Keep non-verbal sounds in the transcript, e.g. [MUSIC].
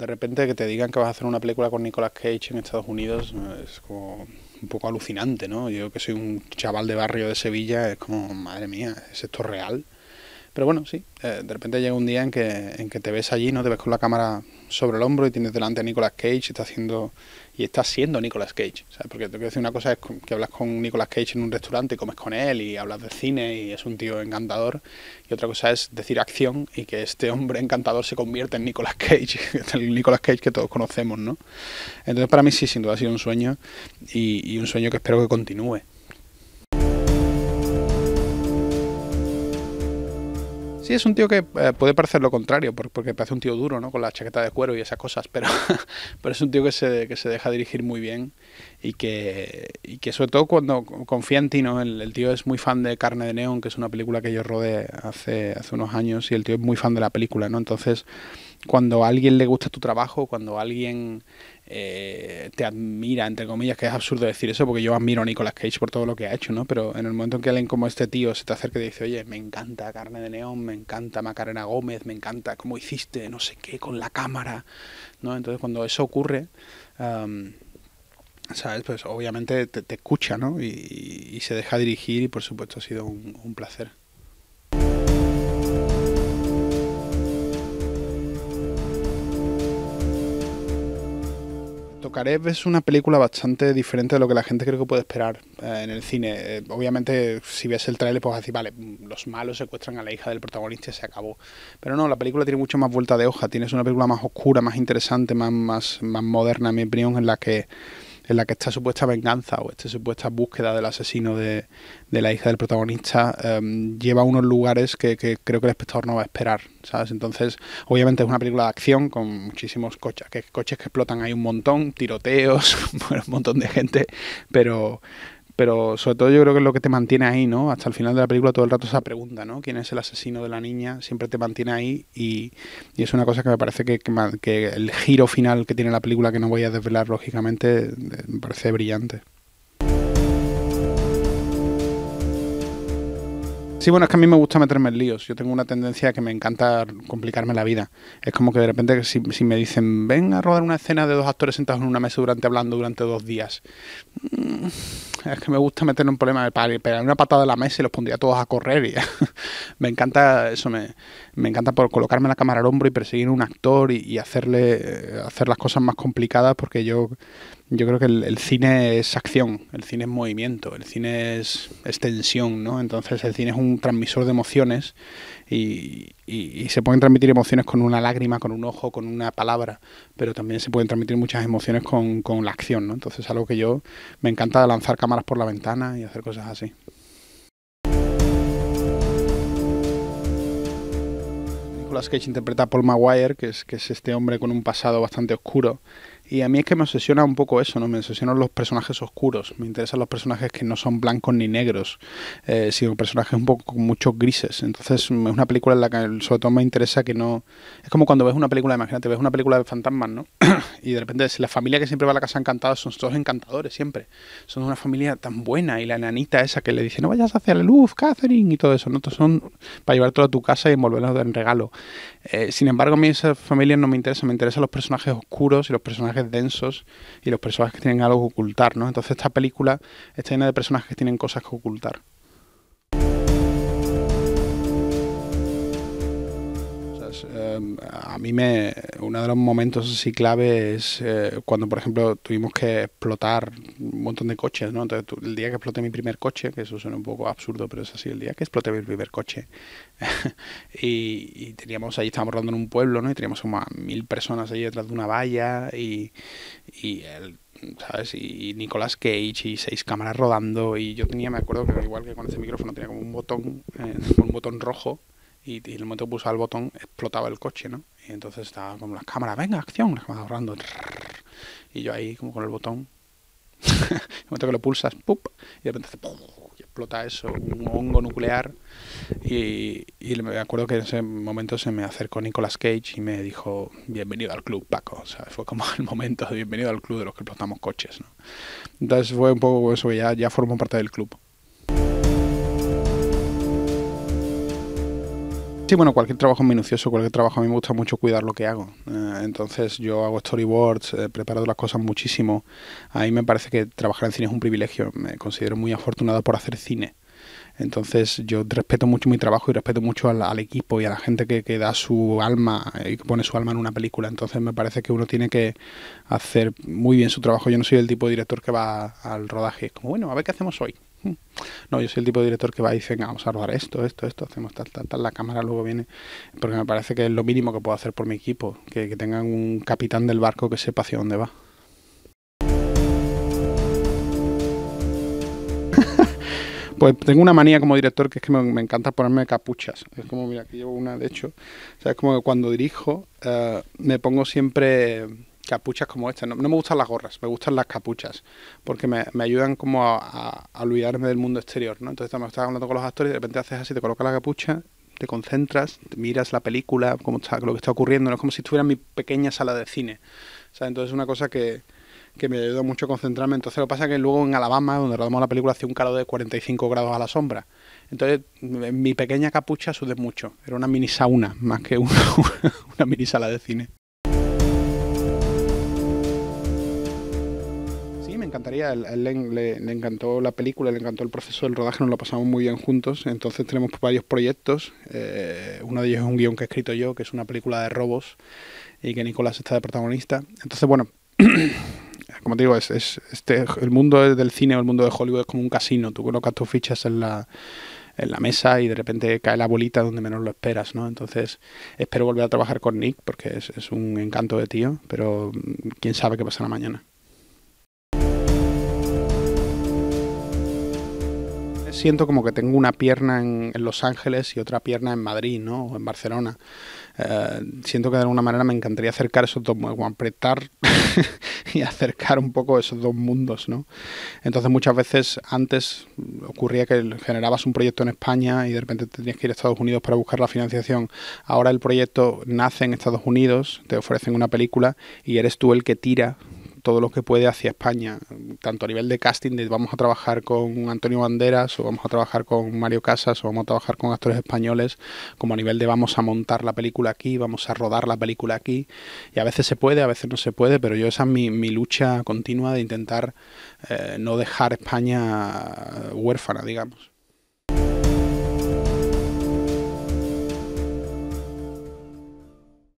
de repente que te digan que vas a hacer una película con Nicolas Cage en Estados Unidos es como un poco alucinante, ¿no? Yo que soy un chaval de barrio de Sevilla, es como, madre mía, ¿es esto real? Pero bueno, sí, eh, de repente llega un día en que, en que te ves allí, ¿no? Te ves con la cámara sobre el hombro y tienes delante a Nicolas Cage y está haciendo y está siendo Nicolas Cage, Porque te quiero decir una cosa es que hablas con Nicolas Cage en un restaurante y comes con él y hablas de cine y es un tío encantador y otra cosa es decir acción y que este hombre encantador se convierte en Nicolas Cage, [LAUGHS] el Nicolas Cage que todos conocemos, ¿no? Entonces para mí sí, sin duda ha sido un sueño y un sueño que espero que continúe. Sí, es un tío que eh, puede parecer lo contrario, porque parece un tío duro, ¿no? Con la chaqueta de cuero y esas cosas, pero, [LAUGHS] pero es un tío que se, que se deja dirigir muy bien y que, y que sobre todo cuando confía en ti, ¿no? El, tío es muy fan de Carne de Neón, que es una película que yo rodé hace, hace unos años y el tío es muy fan de la película, ¿no? Entonces cuando a alguien le gusta tu trabajo, cuando alguien eh, te admira, entre comillas, que es absurdo decir eso, porque yo admiro a Nicolas Cage por todo lo que ha hecho, ¿no? Pero en el momento en que alguien como este tío se te acerca y dice, oye, me encanta Carne de Neón, me encanta Macarena Gómez, me encanta cómo hiciste, no sé qué, con la cámara, ¿no? Entonces cuando eso ocurre... ¿Sabes? Pues obviamente te, escucha, ¿no? Y, se deja dirigir y por supuesto ha sido un placer. Karev es una película bastante diferente de lo que la gente creo que puede esperar eh, en el cine. Eh, obviamente, si ves el trailer pues decir, vale, los malos secuestran a la hija del protagonista y se acabó. Pero no, la película tiene mucho más vuelta de hoja. Tienes una película más oscura, más interesante, más, más, más moderna, en mi opinión, en la que en la que esta supuesta venganza o esta supuesta búsqueda del asesino de, la hija del protagonista em, lleva a unos lugares que, creo que el espectador no va a esperar, ¿sabes? Entonces, obviamente es una película de acción con muchísimos coches, que, coches que explotan ahí un montón, tiroteos, [LAUGHS] un montón de gente, pero pero sobre todo yo creo que es lo que te mantiene ahí, ¿no? Hasta el final de la película todo el rato esa pregunta, ¿no? ¿Quién es el asesino de la niña? Siempre te mantiene ahí y, y es una cosa que me parece que, que, que el giro final que tiene la película, que no voy a desvelar lógicamente, eh, me parece brillante. Sí, bueno, es que a mí me gusta meterme en líos. Yo tengo una tendencia que me encanta complicarme la vida. Es como que de repente si, si me dicen, ven a rodar una escena de dos actores sentados en una mesa durante hablando durante dos días. Mm, es que me gusta meterme en problemas. Pegar una patada de la mesa y los pondría todos a correr. [LAUGHS] me encanta eso, me, encanta por colocarme la cámara al hombro y perseguir a un actor y, y hacerle eh, hacer las cosas más complicadas porque yo yo creo que el, cine es acción, el cine es movimiento, el cine es, extensión, tensión, ¿no? Entonces el cine es un transmisor de emociones y, se pueden transmitir emociones con una lágrima, con un ojo, con una palabra, pero también se pueden transmitir muchas emociones con, la acción, ¿no? Entonces es algo que yo me encanta lanzar cámaras por la ventana y hacer cosas así. Nicolas Cage interpreta a Paul Maguire, que es, que es este hombre con un pasado bastante oscuro y a mí es que me obsesiona un poco eso, ¿no? Me obsesionan los personajes oscuros, me interesan los personajes que no son blancos ni negros, eh, sino personajes un poco con muchos grises. Entonces es una película en la que sobre todo me interesa que no... Es como cuando ves una película, imagínate, ves una película de fantasmas, ¿no? [CLEARS THROAT] y de repente la familia que siempre va a la casa encantada son todos encantadores, siempre. Son una familia tan buena y la nanita esa que le dice, no vayas hacia la luz, Catherine, y todo eso, ¿no? Entonces son para todo a tu casa y envolverlo en regalo. Eh, sin embargo, a mí esa familia no me interesa me interesan los personajes oscuros y los personajes densos y los personajes que tienen algo que ocultar, ¿no? Entonces esta película está llena de personajes que tienen cosas que ocultar. Em, a mí me, uno de los momentos así clave es eh, cuando, por ejemplo, tuvimos que explotar un montón de coches, el día que exploté mi primer coche, que eso suena un poco absurdo, pero es así, el día que exploté mi primer coche [LAUGHS] y, teníamos, ahí estábamos rodando en un pueblo, ¿no? Y teníamos como mil personas ahí detrás de una valla y, y el ¿sabes? Y Nicolas Cage y seis cámaras rodando. Y yo tenía, me acuerdo que igual que con ese micrófono tenía como un botón, eh, [LAUGHS] un botón rojo y, en el momento que pulsaba el botón explotaba el coche, ¿no? Y entonces estaba como las cámaras, venga, acción, las cámaras ahorrando. Y yo ahí como con el botón, [LAUGHS] el momento que lo pulsas, ¡pup! y de repente ¡pum! explota eso, un hongo nuclear. Y, me acuerdo que en ese momento se me acercó Nicolas Cage y me dijo, bienvenido al club, Paco. O sea, fue como [LAUGHS] el momento de bienvenido al club de los que explotamos coches. ¿no? Entonces fue un poco eso, ya, ya formó parte del club. Sí, bueno, cualquier trabajo es minucioso, cualquier trabajo a mí me gusta mucho cuidar lo que hago. Eh, entonces yo hago storyboards, he eh, preparado las cosas muchísimo. A mí me parece que trabajar en cine es un privilegio. Me considero muy afortunado por hacer cine. Entonces yo respeto mucho mi trabajo y respeto mucho al, equipo y a la gente que, que, da su alma y eh, pone su alma en una película. Entonces me parece que uno tiene que hacer muy bien su trabajo. Yo no soy el tipo de director que va al rodaje. es Como bueno, a ver qué hacemos hoy. No, yo soy el tipo de director que va y dice, vamos a robar esto, esto, esto, hacemos tal, tal, tal, la cámara luego viene, porque me parece que es lo mínimo que puedo hacer por mi equipo, que, tengan un capitán del barco que sepa hacia dónde va. [LAUGHS] pues tengo una manía como director que es que me, encanta ponerme capuchas. Es como, mira, aquí llevo una, de hecho. O es como que cuando dirijo eh, me pongo siempre capuchas como estas No, me gustan las gorras, me gustan las capuchas, porque me, ayudan como a, olvidarme del mundo exterior, ¿no? Entonces me hablando con los actores de repente haces así, te colocas la capucha, te concentras, miras la película, como está, lo que está ocurriendo, no es como si estuviera en mi pequeña sala de cine. O sea, entonces es una cosa que, me ayuda mucho a concentrarme. Entonces lo que pasa es que luego en Alabama, donde rodamos la película, hacía un calor de 45 grados a la sombra. Entonces mi pequeña capucha sudé mucho. Era una mini sauna, más que [LAUGHS] una mini sala de cine. encantaría, él, le, encantó la película, le encantó el proceso del rodaje, nos lo pasamos muy bien juntos, entonces tenemos varios proyectos, eh, uno de ellos es un guión que he escrito yo, que es una película de robos y que Nicolás está de protagonista, entonces bueno... [CLEARS THROAT] como te digo, es, este, el mundo del cine o el mundo de Hollywood es como un casino. Tú colocas tus fichas en la, mesa y de repente cae la bolita donde menos lo esperas, ¿no? Entonces, espero volver a trabajar con Nick porque es, un encanto de tío, pero mm, quién sabe qué pasa la mañana. siento como que tengo una pierna en, Los Ángeles y otra pierna en Madrid, ¿no? O en Barcelona. Eh, siento que de alguna manera me encantaría acercar esos dos, apretar [LAUGHS] y acercar un poco esos dos mundos, Entonces muchas veces antes ocurría que generabas un proyecto en España y de repente tenías que ir a Estados Unidos para buscar la financiación. Ahora el proyecto nace en Estados Unidos, te ofrecen una película y eres tú el que tira todo lo que puede hacia España, tanto a nivel de casting, de vamos a trabajar con Antonio Banderas, o vamos a trabajar con Mario Casas, o vamos a trabajar con actores españoles, como a nivel de vamos a montar la película aquí, vamos a rodar la película aquí, y a veces se puede, a veces no se puede, pero yo esa es mi, mi lucha continua de intentar eh, no dejar España eh, huérfana, digamos.